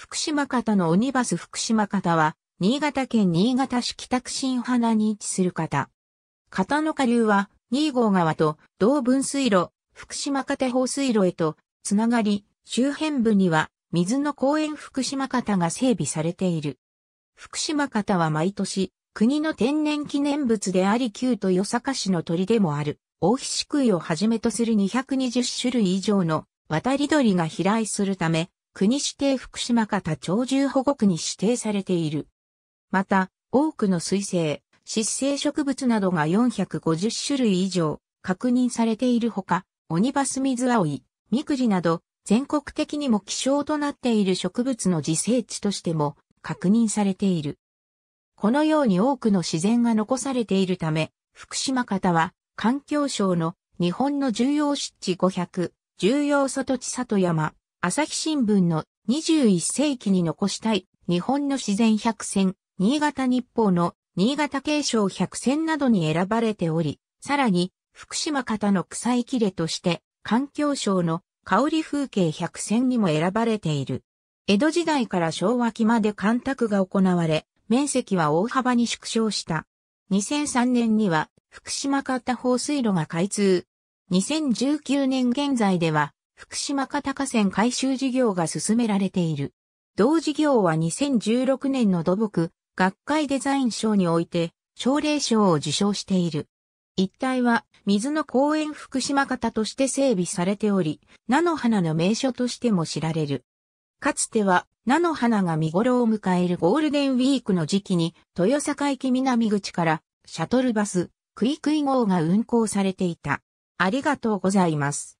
福島方の鬼バス福島方は、新潟県新潟市北区新花に位置する方。方の下流は、新郷川と同分水路、福島方放水路へと、つながり、周辺部には、水の公園福島方が整備されている。福島方は毎年、国の天然記念物であり旧と与坂市の鳥でもある、大菱杭をはじめとする220種類以上の渡り鳥が飛来するため、国指定福島方鳥獣保護区に指定されている。また、多くの水生、湿生植物などが450種類以上確認されているほか、オニバスミズアオイ、ミクジなど全国的にも希少となっている植物の自生地としても確認されている。このように多くの自然が残されているため、福島方は環境省の日本の重要湿地500、重要外地里山、朝日新聞の21世紀に残したい日本の自然百選、新潟日報の新潟継承百選などに選ばれており、さらに福島方の草生きれとして環境省の香り風景百選にも選ばれている。江戸時代から昭和期まで干拓が行われ、面積は大幅に縮小した。2003年には福島方放水路が開通。2019年現在では福島型河川改修事業が進められている。同事業は2016年の土木学会デザイン賞において奨励賞を受賞している。一帯は水の公園福島型として整備されており、菜の花の名所としても知られる。かつては菜の花が見頃を迎えるゴールデンウィークの時期に豊坂駅南口からシャトルバスクイクイ号が運行されていた。ありがとうございます。